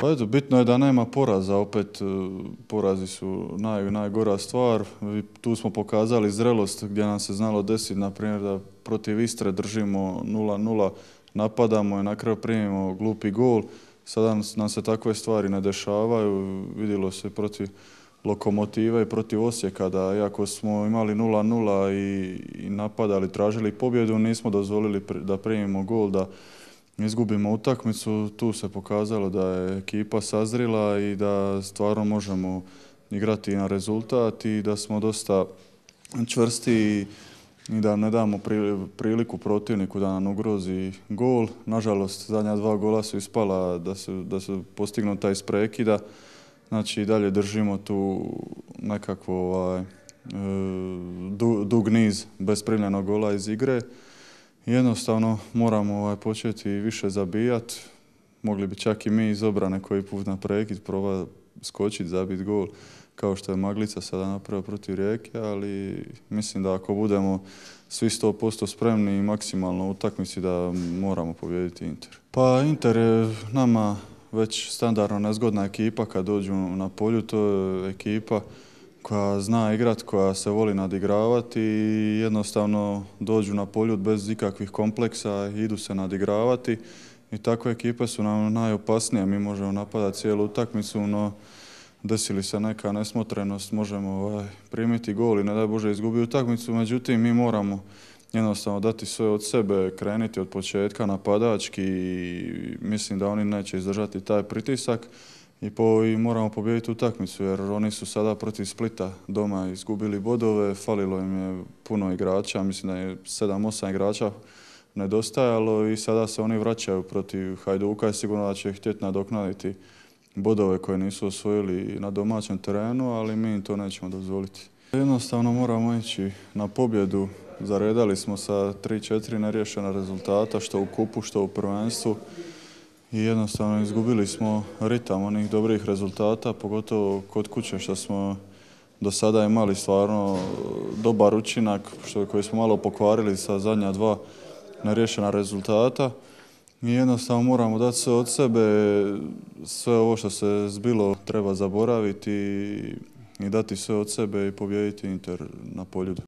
Pa eto, bitno je da nema poraza, opet e, porazi su naj, najgora stvar. Tu smo pokazali zrelost gdje nam se znalo desiti, na primjer da protiv Istre držimo 0-0, napadamo i na kraju primimo glupi gol. Sada nam se takve stvari ne dešavaju, vidjelo se protiv lokomotive i protiv Osijeka da iako smo imali 0-0 i, i napadali, tražili pobjedu, nismo dozvolili da primimo gol, da izgubimo utakmicu, tu se pokazalo da je ekipa sazrila i da stvarno možemo igrati na rezultat i da smo dosta čvrsti i da ne damo priliku protivniku da nam ugrozi gol. Nažalost, zadnja dva gola su ispala da su, postignu taj postignuta iz Znači, dalje držimo tu nekako ovaj, e, dug niz bez primljenog gola iz igre jednostavno moramo ovaj, početi više zabijati, Mogli bi čak i mi iz obrane koji put na prekid proba skočiti, zabiti gol kao što je Maglica sada napravio protiv Rijeke, ali mislim da ako budemo svi 100% spremni i maksimalno u utakmici da moramo pobijediti Inter. Pa Inter je nama već standardno nezgodna ekipa kad dođu na polju, to je ekipa koja zna igrat, koja se voli nadigravati i jednostavno dođu na poljud bez ikakvih kompleksa i idu se nadigravati. I takve ekipe su nam najopasnije, mi možemo napadati cijelu utakmicu, no desili se neka nesmotrenost, možemo ovaj, primiti gol i ne daj Bože izgubiti utakmicu, međutim mi moramo jednostavno dati sve od sebe, krenuti od početka napadački i mislim da oni neće izdržati taj pritisak i, moramo moramo pobijediti utakmicu jer oni su sada protiv Splita doma izgubili bodove, falilo im je puno igrača, mislim da je 7-8 igrača nedostajalo i sada se oni vraćaju protiv Hajduka i sigurno da će htjeti nadoknaditi bodove koje nisu osvojili na domaćem terenu, ali mi im to nećemo dozvoliti. Jednostavno moramo ići na pobjedu. Zaredali smo sa 3-4 nerješena rezultata, što u kupu, što u prvenstvu i jednostavno izgubili smo ritam onih dobrih rezultata, pogotovo kod kuće što smo do sada imali stvarno e, dobar učinak koji smo malo pokvarili sa zadnja dva nerješena rezultata. I jednostavno moramo dati sve od sebe, sve ovo što se zbilo treba zaboraviti i dati sve od sebe i pobijediti Inter na poljudu.